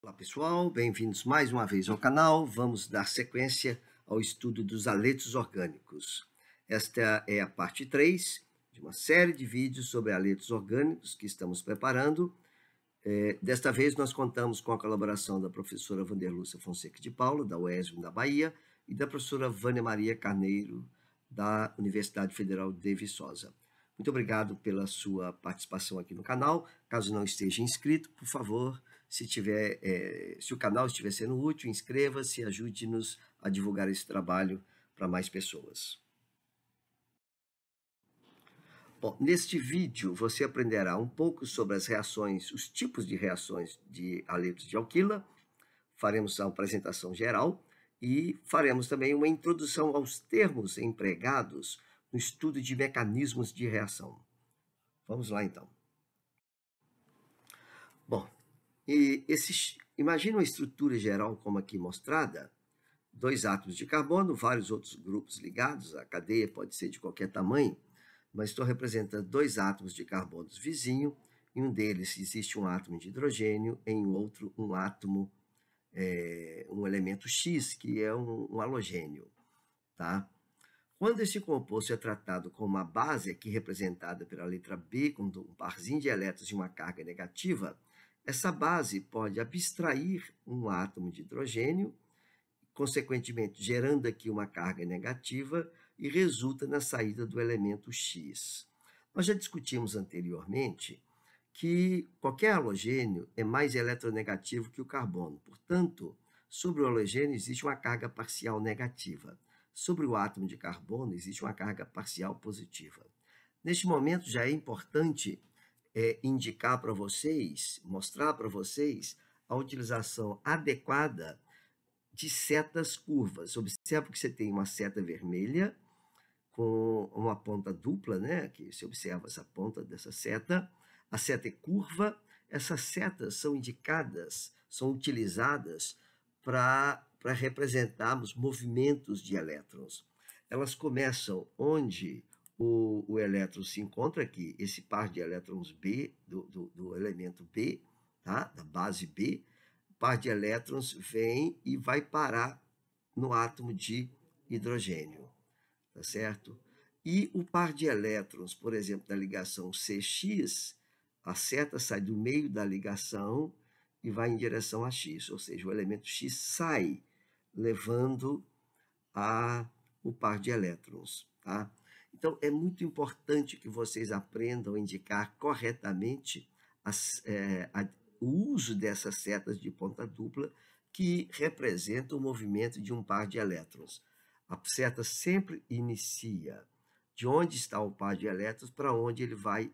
Olá pessoal, bem-vindos mais uma vez ao canal. Vamos dar sequência ao estudo dos aletos orgânicos. Esta é a parte 3 de uma série de vídeos sobre aletos orgânicos que estamos preparando. É, desta vez nós contamos com a colaboração da professora Vanderlúcia Fonseca de Paula, da UESM da Bahia, e da professora Vânia Maria Carneiro, da Universidade Federal de Viçosa. Muito obrigado pela sua participação aqui no canal. Caso não esteja inscrito, por favor, se, tiver, é, se o canal estiver sendo útil, inscreva-se e ajude-nos a divulgar esse trabalho para mais pessoas. Bom, neste vídeo você aprenderá um pouco sobre as reações, os tipos de reações de aletos de alquila. Faremos uma apresentação geral e faremos também uma introdução aos termos empregados no estudo de mecanismos de reação. Vamos lá então. E esses, imagina uma estrutura geral como aqui mostrada, dois átomos de carbono, vários outros grupos ligados, a cadeia pode ser de qualquer tamanho, mas estou representando dois átomos de carbono vizinho, em um deles existe um átomo de hidrogênio, em outro um átomo, é, um elemento X, que é um, um halogênio. Tá? Quando esse composto é tratado com uma base, aqui representada pela letra B, com um parzinho de elétrons e uma carga negativa, essa base pode abstrair um átomo de hidrogênio, consequentemente gerando aqui uma carga negativa e resulta na saída do elemento X. Nós já discutimos anteriormente que qualquer halogênio é mais eletronegativo que o carbono. Portanto, sobre o halogênio existe uma carga parcial negativa. Sobre o átomo de carbono existe uma carga parcial positiva. Neste momento já é importante é, indicar para vocês, mostrar para vocês a utilização adequada de setas curvas. Observa que você tem uma seta vermelha com uma ponta dupla, né? Que você observa essa ponta dessa seta. A seta é curva. Essas setas são indicadas, são utilizadas para representarmos movimentos de elétrons. Elas começam onde o, o elétron se encontra aqui, esse par de elétrons B, do, do, do elemento B, tá? da base B, par de elétrons vem e vai parar no átomo de hidrogênio, tá certo? E o par de elétrons, por exemplo, da ligação CX, a seta sai do meio da ligação e vai em direção a X, ou seja, o elemento X sai levando a, o par de elétrons, tá? Então, é muito importante que vocês aprendam a indicar corretamente as, é, a, o uso dessas setas de ponta dupla que representam o movimento de um par de elétrons. A seta sempre inicia de onde está o par de elétrons para onde ele vai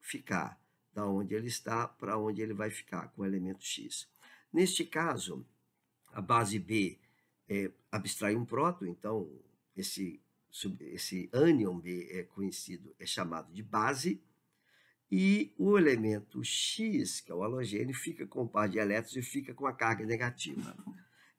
ficar, da onde ele está para onde ele vai ficar com o elemento X. Neste caso, a base B é, abstrai um próton, então esse esse ânion B é conhecido, é chamado de base, e o elemento X, que é o halogênio, fica com o par de elétrons e fica com a carga negativa.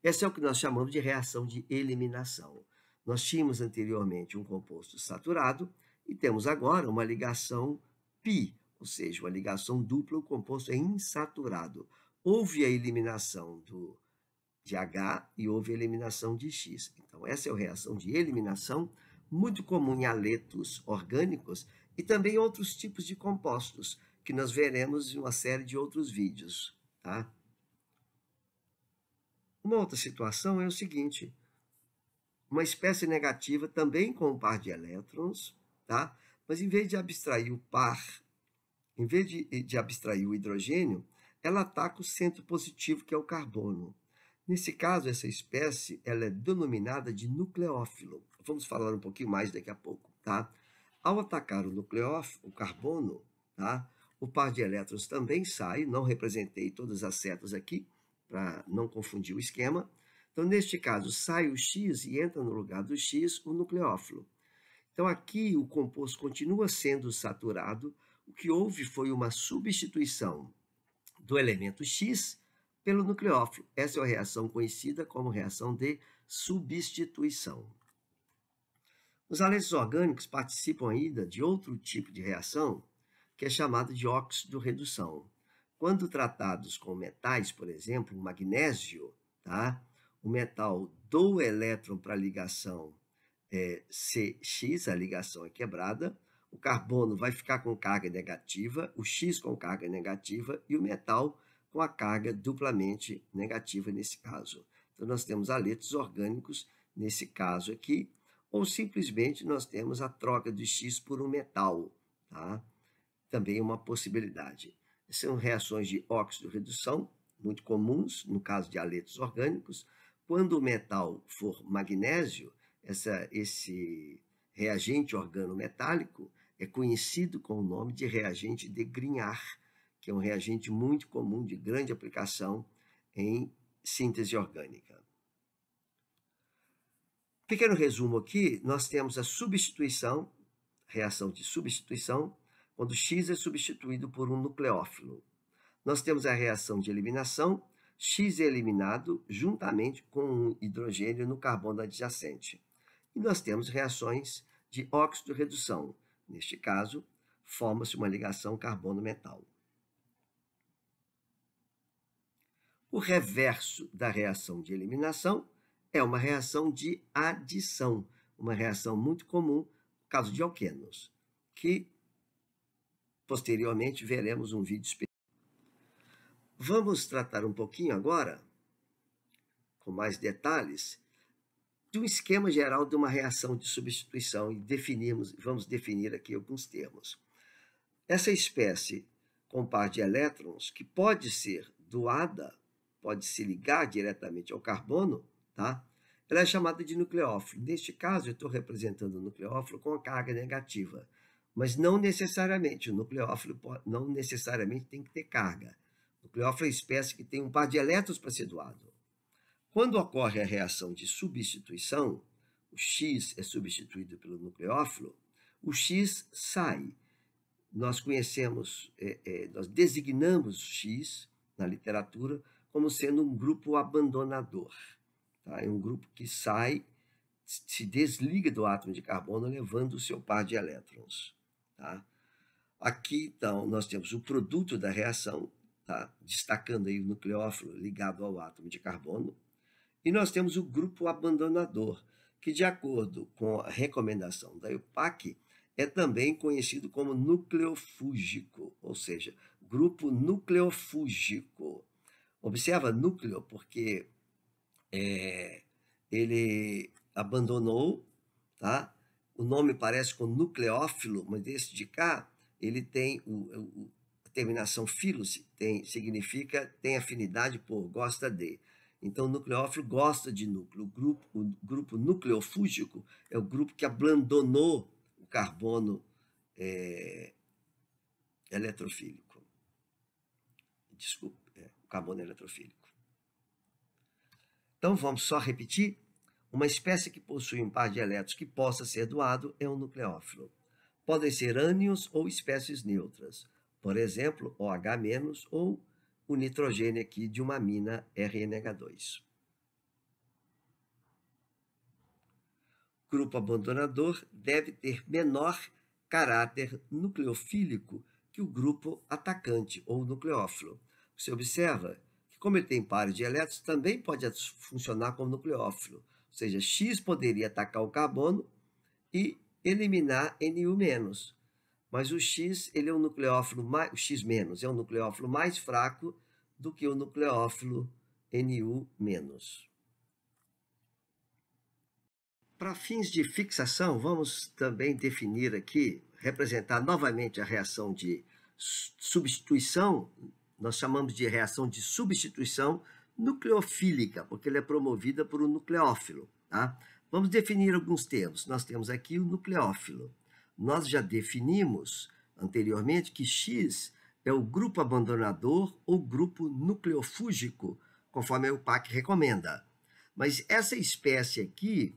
Essa é o que nós chamamos de reação de eliminação. Nós tínhamos anteriormente um composto saturado e temos agora uma ligação pi, ou seja, uma ligação dupla, o composto é insaturado. Houve a eliminação do, de H e houve a eliminação de X. Então, essa é a reação de eliminação muito comum em aletos orgânicos e também outros tipos de compostos, que nós veremos em uma série de outros vídeos. Tá? Uma outra situação é o seguinte, uma espécie negativa também com um par de elétrons, tá? mas em vez de abstrair o par, em vez de, eh, de abstrair o hidrogênio, ela ataca o centro positivo, que é o carbono. Nesse caso, essa espécie ela é denominada de nucleófilo. Vamos falar um pouquinho mais daqui a pouco, tá? Ao atacar o nucleófilo, o carbono, tá? O par de elétrons também sai, não representei todas as setas aqui, para não confundir o esquema. Então, neste caso, sai o X e entra no lugar do X o nucleófilo. Então, aqui o composto continua sendo saturado. O que houve foi uma substituição do elemento X pelo nucleófilo. Essa é a reação conhecida como reação de substituição. Os aletos orgânicos participam ainda de outro tipo de reação, que é chamada de óxido-redução. Quando tratados com metais, por exemplo, magnésio, tá? o metal do elétron para a ligação é, CX, a ligação é quebrada, o carbono vai ficar com carga negativa, o X com carga negativa e o metal com a carga duplamente negativa nesse caso. Então, nós temos aletos orgânicos, nesse caso aqui, ou simplesmente nós temos a troca de X por um metal, tá? Também é uma possibilidade. São reações de óxido-redução, muito comuns no caso de aletos orgânicos. Quando o metal for magnésio, essa, esse reagente organometálico é conhecido com o nome de reagente de Grignard, que é um reagente muito comum de grande aplicação em síntese orgânica. Pequeno resumo aqui, nós temos a substituição, reação de substituição, quando X é substituído por um nucleófilo. Nós temos a reação de eliminação, X é eliminado juntamente com um hidrogênio no carbono adjacente. E nós temos reações de óxido-redução. Neste caso, forma-se uma ligação carbono-metal. O reverso da reação de eliminação é uma reação de adição, uma reação muito comum no caso de alquenos, que posteriormente veremos um vídeo específico. Vamos tratar um pouquinho agora, com mais detalhes, de um esquema geral de uma reação de substituição e definimos, vamos definir aqui alguns termos. Essa espécie com par de elétrons, que pode ser doada, pode se ligar diretamente ao carbono, Tá? Ela é chamada de nucleófilo. Neste caso, eu estou representando o nucleófilo com a carga negativa. Mas não necessariamente, o nucleófilo não necessariamente tem que ter carga. O nucleófilo é a espécie que tem um par de elétrons para ser doado. Quando ocorre a reação de substituição, o X é substituído pelo nucleófilo, o X sai. Nós conhecemos, é, é, nós designamos X na literatura como sendo um grupo abandonador. Tá? É um grupo que sai, se desliga do átomo de carbono, levando o seu par de elétrons. Tá? Aqui, então, nós temos o produto da reação, tá? destacando aí o nucleófilo ligado ao átomo de carbono. E nós temos o grupo abandonador, que, de acordo com a recomendação da IUPAC, é também conhecido como nucleofúgico, ou seja, grupo nucleofúgico. Observa núcleo porque é, ele abandonou, tá? O nome parece com nucleófilo, mas esse de cá, ele tem o, o a terminação filos, tem, significa tem afinidade por, gosta de. Então, o nucleófilo gosta de núcleo. O grupo, o grupo nucleofúgico é o grupo que abandonou o carbono é, eletrofílico. Desculpa, é, o carbono eletrofílico. Então vamos só repetir? Uma espécie que possui um par de elétrons que possa ser doado é um nucleófilo. Podem ser ânions ou espécies neutras, por exemplo, OH- ou o nitrogênio aqui de uma mina RNH2. Grupo abandonador deve ter menor caráter nucleofílico que o grupo atacante ou nucleófilo. Você observa como ele tem pares de elétrons, também pode funcionar como nucleófilo. Ou seja, X poderia atacar o carbono e eliminar NU-. Mas o X ele é um nucleófilo mais, o X- é um nucleófilo mais fraco do que o nucleófilo NU-. Para fins de fixação, vamos também definir aqui, representar novamente a reação de substituição nós chamamos de reação de substituição nucleofílica, porque ela é promovida por um nucleófilo. Tá? Vamos definir alguns termos. Nós temos aqui o nucleófilo. Nós já definimos anteriormente que X é o grupo abandonador ou grupo nucleofúgico, conforme o UPAC recomenda. Mas essa espécie aqui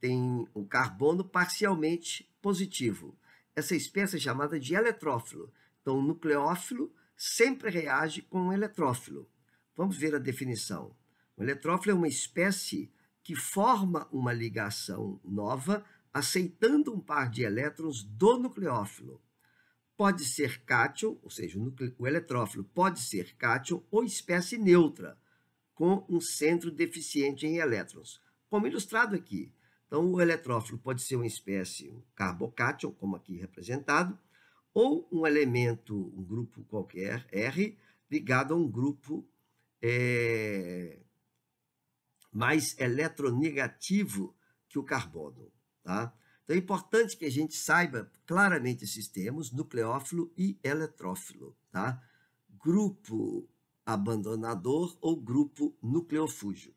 tem o carbono parcialmente positivo. Essa espécie é chamada de eletrófilo. Então, o nucleófilo sempre reage com um eletrófilo. Vamos ver a definição. O eletrófilo é uma espécie que forma uma ligação nova aceitando um par de elétrons do nucleófilo. Pode ser cátion, ou seja, o, o eletrófilo pode ser cátion ou espécie neutra, com um centro deficiente em elétrons, como ilustrado aqui. Então, o eletrófilo pode ser uma espécie um carbocátion, como aqui representado, ou um elemento, um grupo qualquer, R, ligado a um grupo é, mais eletronegativo que o carbono. Tá? Então é importante que a gente saiba claramente esses termos, nucleófilo e eletrófilo. Tá? Grupo abandonador ou grupo nucleofúgio.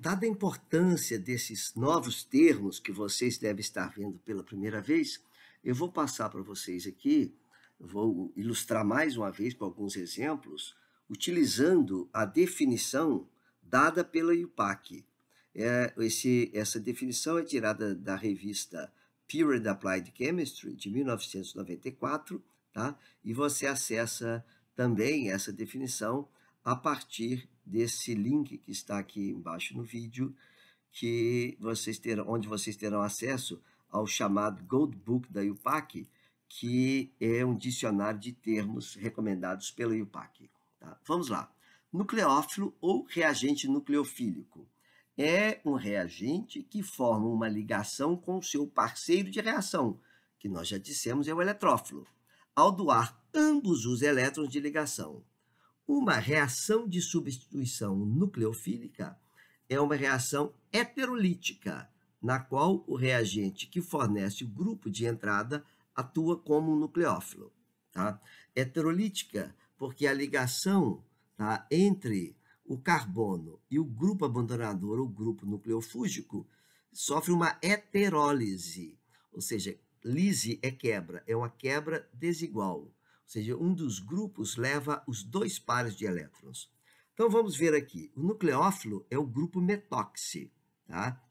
Dada a importância desses novos termos que vocês devem estar vendo pela primeira vez, eu vou passar para vocês aqui, vou ilustrar mais uma vez com alguns exemplos, utilizando a definição dada pela IUPAC. É, esse, essa definição é tirada da revista Period Applied Chemistry, de 1994, tá? e você acessa também essa definição a partir desse link que está aqui embaixo no vídeo, que vocês terão, onde vocês terão acesso ao chamado Gold Book da IUPAC, que é um dicionário de termos recomendados pela IUPAC. Tá? Vamos lá. Nucleófilo ou reagente nucleofílico é um reagente que forma uma ligação com seu parceiro de reação, que nós já dissemos é o eletrófilo, ao doar ambos os elétrons de ligação. Uma reação de substituição nucleofílica é uma reação heterolítica, na qual o reagente que fornece o grupo de entrada atua como um nucleófilo. Tá? Heterolítica, porque a ligação tá, entre o carbono e o grupo abandonador, o grupo nucleofúgico, sofre uma heterólise, ou seja, lise é quebra, é uma quebra desigual ou seja, um dos grupos leva os dois pares de elétrons. Então vamos ver aqui. O nucleófilo é o grupo metoxi, tá?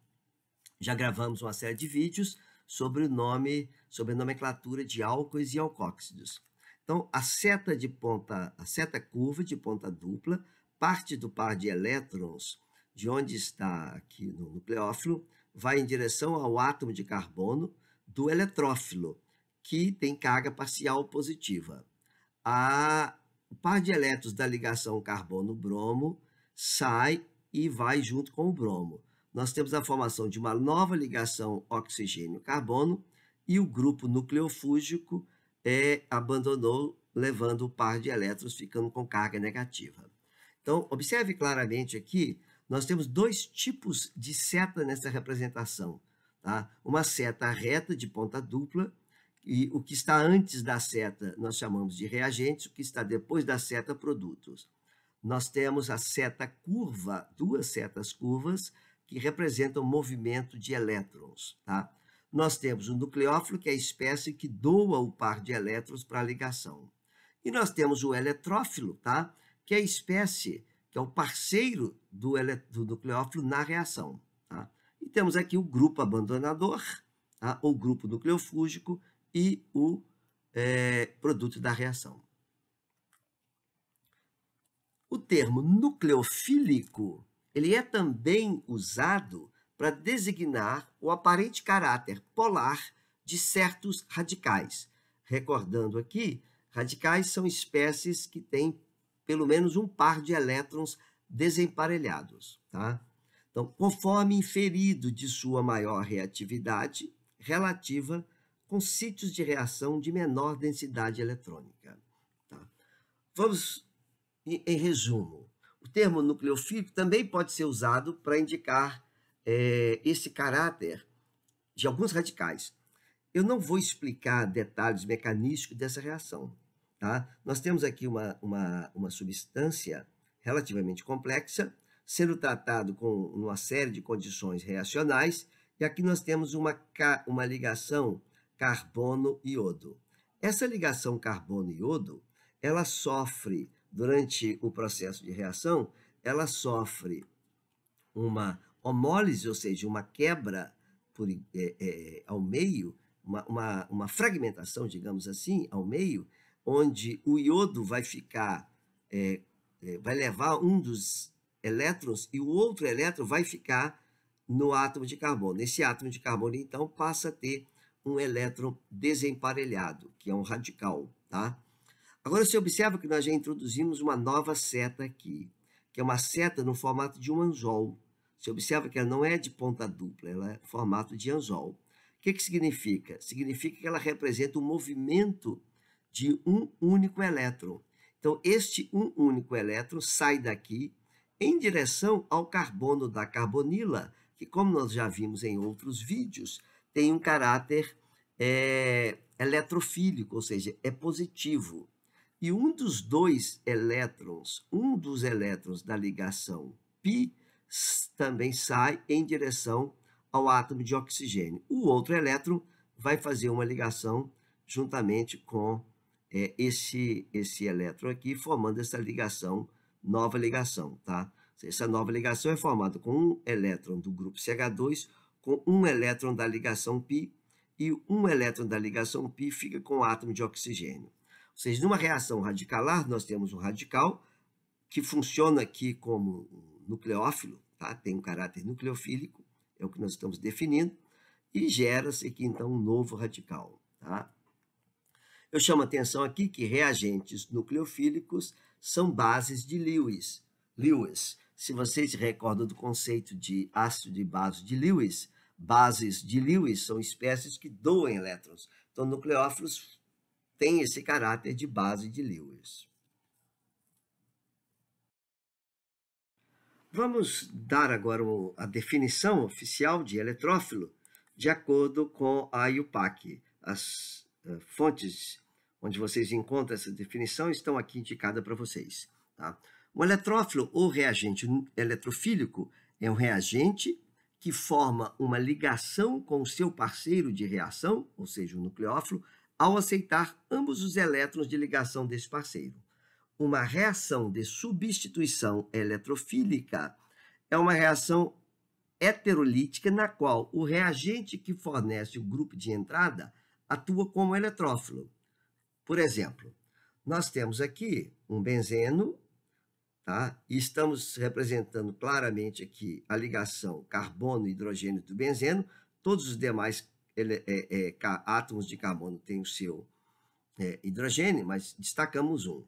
Já gravamos uma série de vídeos sobre o nome, sobre a nomenclatura de álcoois e alcóxidos. Então, a seta de ponta, a seta curva de ponta dupla, parte do par de elétrons de onde está aqui no nucleófilo, vai em direção ao átomo de carbono do eletrófilo, que tem carga parcial positiva. A, o par de elétrons da ligação carbono-bromo sai e vai junto com o bromo. Nós temos a formação de uma nova ligação oxigênio-carbono e o grupo nucleofúgico é, abandonou, levando o par de elétrons, ficando com carga negativa. Então, observe claramente aqui, nós temos dois tipos de seta nessa representação. Tá? Uma seta reta de ponta dupla e o que está antes da seta nós chamamos de reagentes, o que está depois da seta, produtos. Nós temos a seta curva, duas setas curvas, que representam movimento de elétrons. Tá? Nós temos o nucleófilo, que é a espécie que doa o par de elétrons para a ligação. E nós temos o eletrófilo, tá? que é a espécie, que é o parceiro do, do nucleófilo na reação. Tá? E temos aqui o grupo abandonador, tá? ou grupo nucleofúgico, e o é, produto da reação. O termo nucleofílico ele é também usado para designar o aparente caráter polar de certos radicais. Recordando aqui, radicais são espécies que têm pelo menos um par de elétrons desemparelhados. Tá? Então, conforme inferido de sua maior reatividade relativa com sítios de reação de menor densidade eletrônica. Tá? Vamos, em resumo, o termo nucleofílico também pode ser usado para indicar é, esse caráter de alguns radicais. Eu não vou explicar detalhes mecanísticos dessa reação. Tá? Nós temos aqui uma, uma, uma substância relativamente complexa, sendo tratado com uma série de condições reacionais, e aqui nós temos uma, uma ligação carbono-iodo. Essa ligação carbono-iodo, ela sofre, durante o processo de reação, ela sofre uma homólise, ou seja, uma quebra por, é, é, ao meio, uma, uma, uma, fragmentação, digamos assim, ao meio, onde o iodo vai ficar, é, é vai levar um dos elétrons e o outro elétron vai ficar no átomo de carbono. Esse átomo de carbono, então, passa a ter um elétron desemparelhado, que é um radical, tá? Agora você observa que nós já introduzimos uma nova seta aqui, que é uma seta no formato de um anzol. Você observa que ela não é de ponta dupla, ela é formato de anzol. O que, que significa? Significa que ela representa o um movimento de um único elétron. Então, este um único elétron sai daqui em direção ao carbono da carbonila, que, como nós já vimos em outros vídeos, tem um caráter é, eletrofílico, ou seja, é positivo. E um dos dois elétrons, um dos elétrons da ligação pi, também sai em direção ao átomo de oxigênio. O outro elétron vai fazer uma ligação juntamente com é, esse, esse elétron aqui, formando essa ligação, nova ligação, tá? Essa nova ligação é formada com um elétron do grupo CH2, com um elétron da ligação π, e um elétron da ligação π fica com o átomo de oxigênio. Ou seja, numa reação radicalar, nós temos um radical que funciona aqui como nucleófilo, tá? tem um caráter nucleofílico, é o que nós estamos definindo, e gera-se aqui, então, um novo radical. Tá? Eu chamo a atenção aqui que reagentes nucleofílicos são bases de Lewis. Lewis, se vocês recordam do conceito de ácido e base de Lewis, bases de Lewis são espécies que doam elétrons. Então, nucleófilos têm esse caráter de base de Lewis. Vamos dar agora a definição oficial de eletrófilo de acordo com a IUPAC. As eh, fontes onde vocês encontram essa definição estão aqui indicadas para vocês. Tá? Um eletrófilo ou reagente eletrofílico é um reagente que forma uma ligação com o seu parceiro de reação, ou seja, o nucleófilo, ao aceitar ambos os elétrons de ligação desse parceiro. Uma reação de substituição eletrofílica é uma reação heterolítica na qual o reagente que fornece o grupo de entrada atua como eletrófilo. Por exemplo, nós temos aqui um benzeno Tá? E estamos representando claramente aqui a ligação carbono-hidrogênio do benzeno. Todos os demais ele, é, é, átomos de carbono têm o seu é, hidrogênio, mas destacamos um.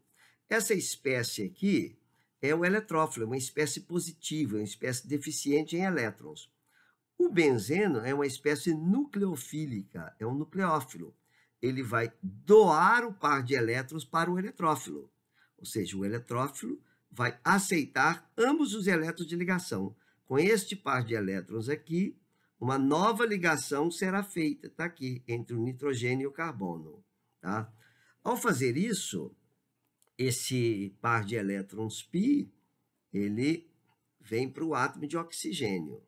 Essa espécie aqui é o eletrófilo, é uma espécie positiva, é uma espécie deficiente em elétrons. O benzeno é uma espécie nucleofílica, é um nucleófilo. Ele vai doar o par de elétrons para o eletrófilo. Ou seja, o eletrófilo vai aceitar ambos os elétrons de ligação. Com este par de elétrons aqui, uma nova ligação será feita, está aqui, entre o nitrogênio e o carbono. Tá? Ao fazer isso, esse par de elétrons π, ele vem para o átomo de oxigênio.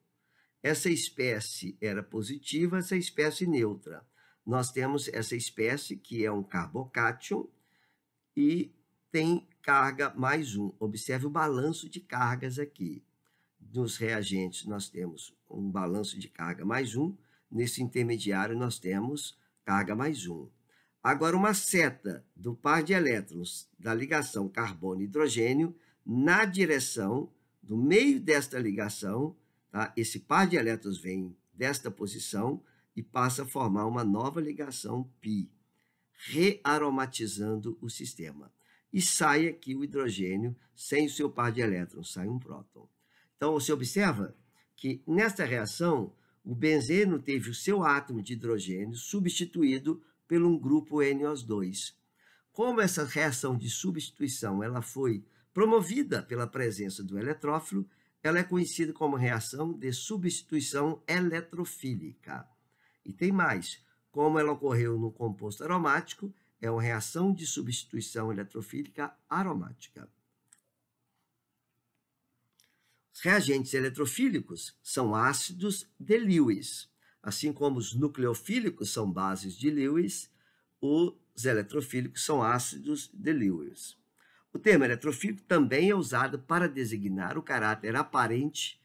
Essa espécie era positiva, essa espécie neutra. Nós temos essa espécie que é um carbocátion e tem carga mais um. Observe o balanço de cargas aqui. Nos reagentes, nós temos um balanço de carga mais um. Nesse intermediário, nós temos carga mais um. Agora, uma seta do par de elétrons da ligação carbono-hidrogênio na direção do meio desta ligação, tá? esse par de elétrons vem desta posição e passa a formar uma nova ligação π, rearomatizando o sistema e sai aqui o hidrogênio sem o seu par de elétrons, sai um próton. Então, você observa que nesta reação, o benzeno teve o seu átomo de hidrogênio substituído pelo um grupo NO2. Como essa reação de substituição ela foi promovida pela presença do eletrófilo, ela é conhecida como reação de substituição eletrofílica. E tem mais, como ela ocorreu no composto aromático, é uma reação de substituição eletrofílica aromática. Os reagentes eletrofílicos são ácidos de Lewis, assim como os nucleofílicos são bases de Lewis, os eletrofílicos são ácidos de Lewis. O termo eletrofílico também é usado para designar o caráter aparente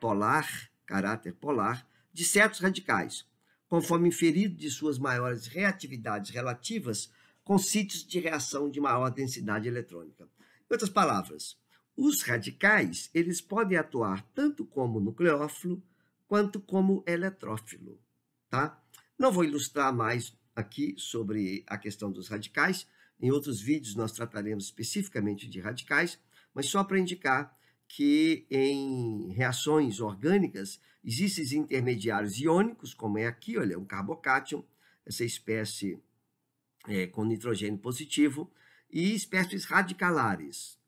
polar, caráter polar, de certos radicais, conforme inferido de suas maiores reatividades relativas com sítios de reação de maior densidade eletrônica. Em outras palavras, os radicais eles podem atuar tanto como nucleófilo quanto como eletrófilo. Tá? Não vou ilustrar mais aqui sobre a questão dos radicais. Em outros vídeos nós trataremos especificamente de radicais, mas só para indicar que em reações orgânicas existem intermediários iônicos, como é aqui, olha, um carbocátion, essa espécie é, com nitrogênio positivo e espécies radicalares.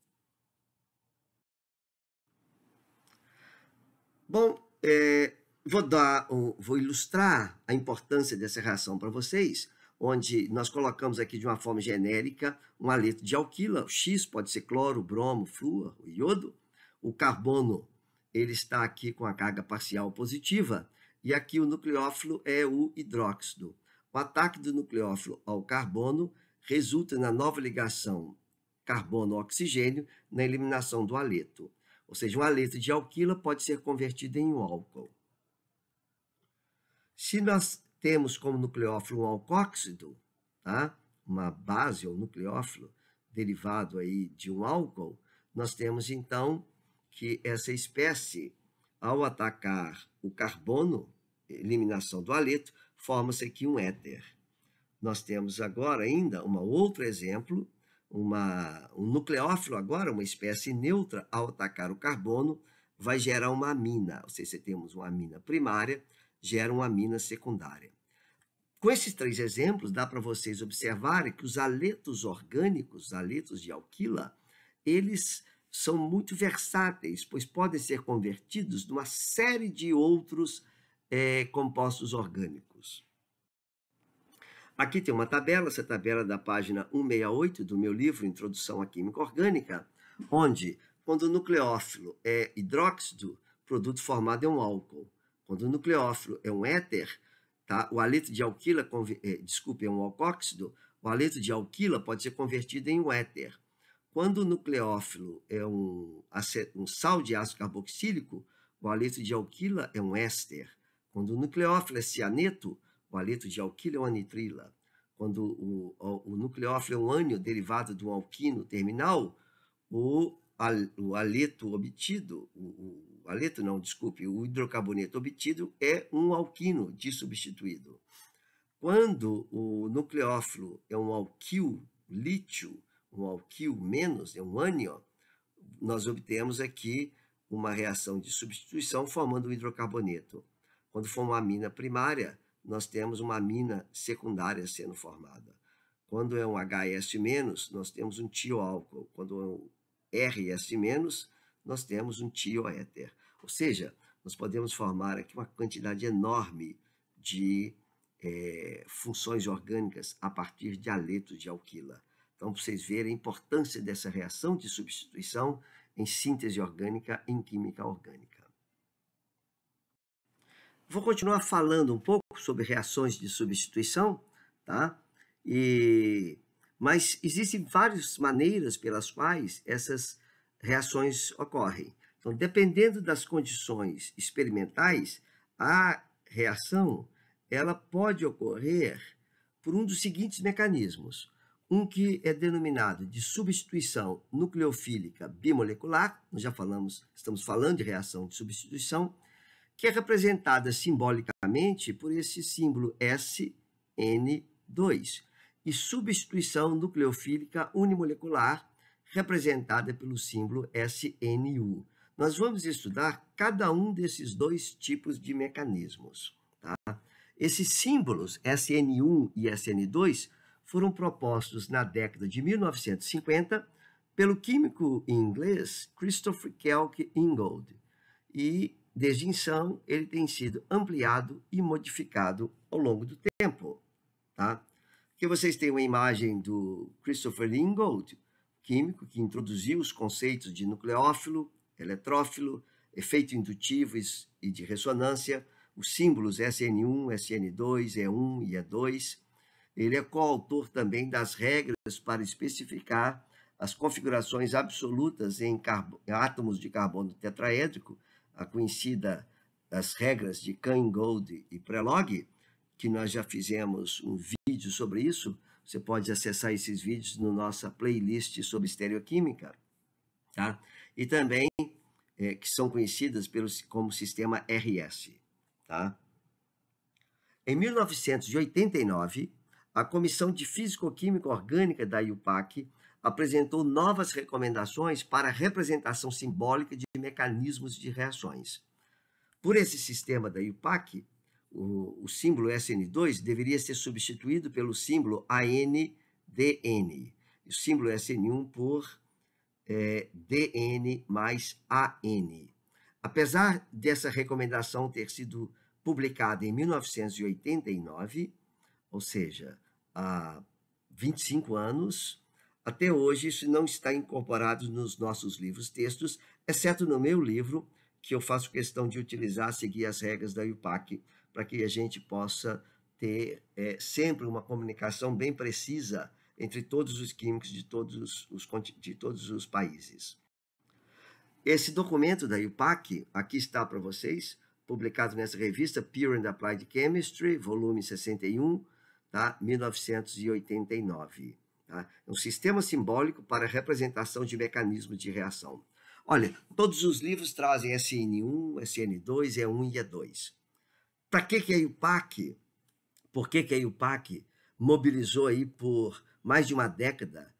Bom, é, vou, dar, vou ilustrar a importância dessa reação para vocês, onde nós colocamos aqui de uma forma genérica um aleto de alquila, o X pode ser cloro, bromo, flúor, iodo, o carbono ele está aqui com a carga parcial positiva, e aqui o nucleófilo é o hidróxido. O ataque do nucleófilo ao carbono resulta na nova ligação carbono-oxigênio na eliminação do aleto. Ou seja, um aleto de alquila pode ser convertido em um álcool. Se nós temos como nucleófilo um alcóxido, tá? uma base ou nucleófilo derivado aí de um álcool, nós temos então que essa espécie, ao atacar o carbono, eliminação do aleto, forma-se aqui um éter. Nós temos agora ainda um outro exemplo, uma, um nucleófilo agora, uma espécie neutra, ao atacar o carbono, vai gerar uma amina. Ou seja, temos uma amina primária, gera uma amina secundária. Com esses três exemplos, dá para vocês observarem que os aletos orgânicos, os aletos de alquila, eles são muito versáteis, pois podem ser convertidos numa série de outros é, compostos orgânicos. Aqui tem uma tabela, essa tabela é da página 168 do meu livro Introdução à Química Orgânica, onde, quando o nucleófilo é hidróxido, o produto formado é um álcool. Quando o nucleófilo é um éter, tá? o aleto de alquila, é, desculpe, é um alcóxido, o aleto de alquila pode ser convertido em um éter. Quando o nucleófilo é um, um sal de ácido carboxílico, o aleto de alquila é um éster. Quando o nucleófilo é cianeto, o aleto de alquilo é uma nitrila. Quando o, o, o nucleófilo é um ânion derivado de um alquino terminal, o, al, o aleto obtido, o, o aleto não, desculpe, o hidrocarboneto obtido é um alquino desubstituído. Quando o nucleófilo é um alquil lítio, um alquil menos, é um ânion, nós obtemos aqui uma reação de substituição formando um hidrocarboneto. Quando for uma amina primária, nós temos uma amina secundária sendo formada. Quando é um HS-, nós temos um tioálcool. Quando é um RS-, nós temos um tioéter. Ou seja, nós podemos formar aqui uma quantidade enorme de é, funções orgânicas a partir de aletos de alquila. Então, para vocês verem a importância dessa reação de substituição em síntese orgânica, em química orgânica. Vou continuar falando um pouco sobre reações de substituição, tá? E, mas existem várias maneiras pelas quais essas reações ocorrem. Então, dependendo das condições experimentais, a reação ela pode ocorrer por um dos seguintes mecanismos. Um que é denominado de substituição nucleofílica bimolecular, nós já falamos, estamos falando de reação de substituição, que é representada simbolicamente por esse símbolo SN2, e substituição nucleofílica unimolecular, representada pelo símbolo SNU. Nós vamos estudar cada um desses dois tipos de mecanismos. Tá? Esses símbolos SN1 e SN2 foram propostos na década de 1950 pelo químico inglês Christopher Kelk Ingold e Desde então, ele tem sido ampliado e modificado ao longo do tempo. Tá? Aqui vocês têm uma imagem do Christopher Ingold, químico que introduziu os conceitos de nucleófilo, eletrófilo, efeito indutivo e de ressonância, os símbolos SN1, SN2, E1 e E2. Ele é coautor também das regras para especificar as configurações absolutas em átomos de carbono tetraédrico a conhecida as regras de Khan Gold e Prelog, que nós já fizemos um vídeo sobre isso. Você pode acessar esses vídeos na no nossa playlist sobre estereoquímica, tá? E também é, que são conhecidas pelo, como sistema RS, tá? Em 1989, a Comissão de Físico-Química Orgânica da IUPAC apresentou novas recomendações para a representação simbólica de mecanismos de reações. Por esse sistema da IUPAC, o, o símbolo SN2 deveria ser substituído pelo símbolo ANDN, o símbolo SN1 por é, DN mais AN. Apesar dessa recomendação ter sido publicada em 1989, ou seja, há 25 anos, até hoje, isso não está incorporado nos nossos livros textos, exceto no meu livro, que eu faço questão de utilizar, seguir as regras da IUPAC, para que a gente possa ter é, sempre uma comunicação bem precisa entre todos os químicos de todos os, de todos os países. Esse documento da IUPAC, aqui está para vocês, publicado nessa revista Pure and Applied Chemistry, volume 61, tá? 1989. Tá? É um sistema simbólico para representação de mecanismos de reação. Olha, todos os livros trazem SN1, SN2, E1 e E2. Para que, que a IUPAC, por que, que a IUPAC mobilizou aí por mais de uma década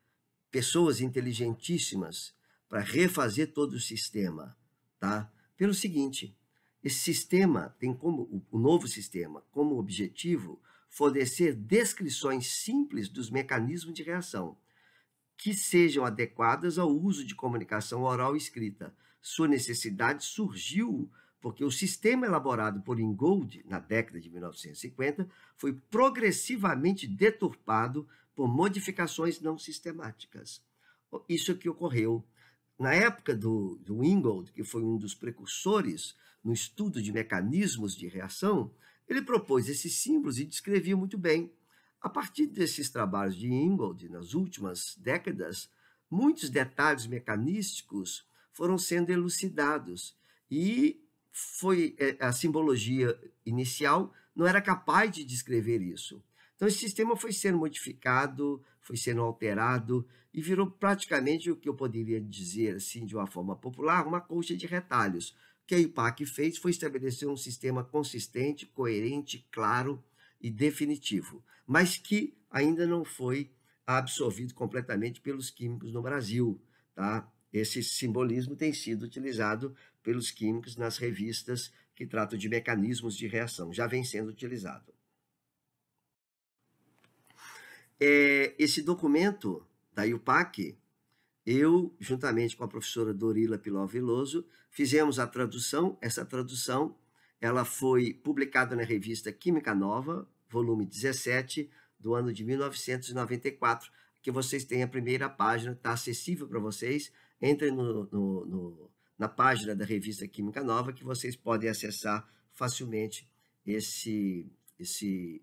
pessoas inteligentíssimas para refazer todo o sistema? Tá? Pelo seguinte, esse sistema tem como, o novo sistema, como objetivo fornecer descrições simples dos mecanismos de reação, que sejam adequadas ao uso de comunicação oral escrita. Sua necessidade surgiu porque o sistema elaborado por Ingold na década de 1950 foi progressivamente deturpado por modificações não sistemáticas. Isso é que ocorreu na época do, do Ingold, que foi um dos precursores no estudo de mecanismos de reação, ele propôs esses símbolos e descrevia muito bem. A partir desses trabalhos de Ingold, nas últimas décadas, muitos detalhes mecanísticos foram sendo elucidados e foi é, a simbologia inicial não era capaz de descrever isso. Então esse sistema foi sendo modificado, foi sendo alterado e virou praticamente o que eu poderia dizer assim de uma forma popular, uma colcha de retalhos que a IPAC fez foi estabelecer um sistema consistente, coerente, claro e definitivo, mas que ainda não foi absorvido completamente pelos químicos no Brasil. Tá? Esse simbolismo tem sido utilizado pelos químicos nas revistas que tratam de mecanismos de reação, já vem sendo utilizado. É, esse documento da IUPAC eu, juntamente com a professora Dorila Piló Veloso, fizemos a tradução. Essa tradução ela foi publicada na revista Química Nova, volume 17, do ano de 1994, que vocês têm a primeira página, está acessível para vocês. Entrem no, no, no, na página da revista Química Nova, que vocês podem acessar facilmente esse, esse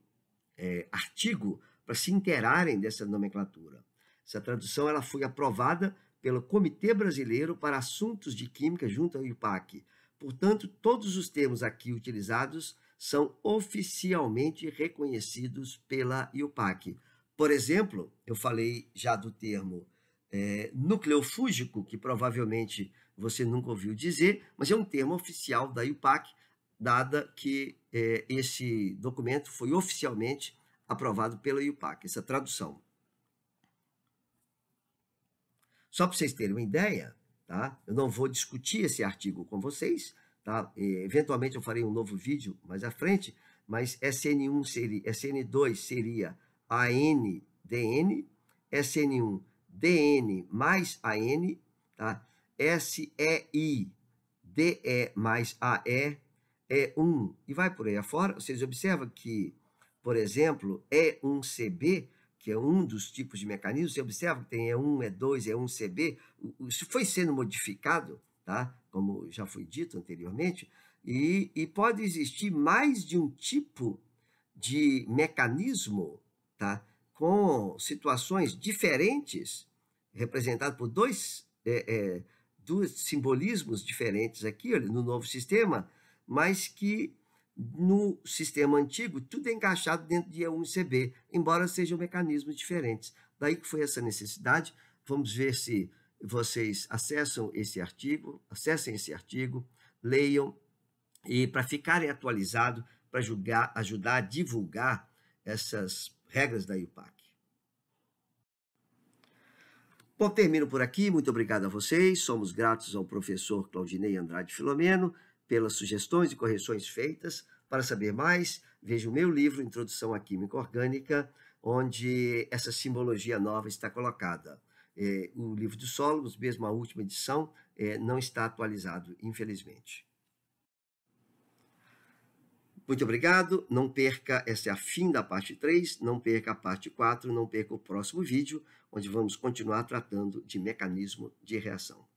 é, artigo para se inteirarem dessa nomenclatura. Essa tradução ela foi aprovada pelo Comitê Brasileiro para Assuntos de Química junto ao IPAC. Portanto, todos os termos aqui utilizados são oficialmente reconhecidos pela IUPAC. Por exemplo, eu falei já do termo é, nucleofúgico, que provavelmente você nunca ouviu dizer, mas é um termo oficial da IUPAC, dada que é, esse documento foi oficialmente aprovado pela IUPAC, essa tradução. Só para vocês terem uma ideia, tá? eu não vou discutir esse artigo com vocês, tá? E, eventualmente eu farei um novo vídeo mais à frente, mas SN1 seria, SN2 seria ANDN, SN1 DN mais AN, tá? SEI DE mais AE, E1 e vai por aí afora. Vocês observam que, por exemplo, E1CB que é um dos tipos de mecanismos, você observa que tem E1, E2, E1CB, isso foi sendo modificado, tá? como já foi dito anteriormente, e, e pode existir mais de um tipo de mecanismo tá? com situações diferentes, representado por dois, é, é, dois simbolismos diferentes aqui no novo sistema, mas que no sistema antigo, tudo é encaixado dentro de um CB, embora sejam mecanismos diferentes. Daí que foi essa necessidade. Vamos ver se vocês acessam esse artigo, acessem esse artigo, leiam e para ficarem atualizados, para ajudar a divulgar essas regras da IUPAC. Bom, termino por aqui. Muito obrigado a vocês. Somos gratos ao professor Claudinei Andrade Filomeno pelas sugestões e correções feitas. Para saber mais, veja o meu livro Introdução à Química Orgânica, onde essa simbologia nova está colocada. É, o livro dos Solos, mesmo a última edição, é, não está atualizado, infelizmente. Muito obrigado, não perca, essa é a fim da parte 3, não perca a parte 4, não perca o próximo vídeo, onde vamos continuar tratando de mecanismo de reação.